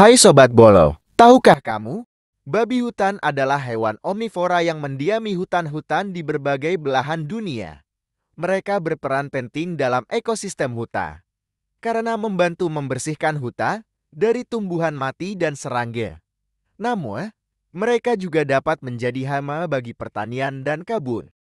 Hai Sobat Bolo, tahukah kamu? Babi hutan adalah hewan omnivora yang mendiami hutan-hutan di berbagai belahan dunia. Mereka berperan penting dalam ekosistem huta karena membantu membersihkan huta dari tumbuhan mati dan serangga. Namun, mereka juga dapat menjadi hama bagi pertanian dan kabun.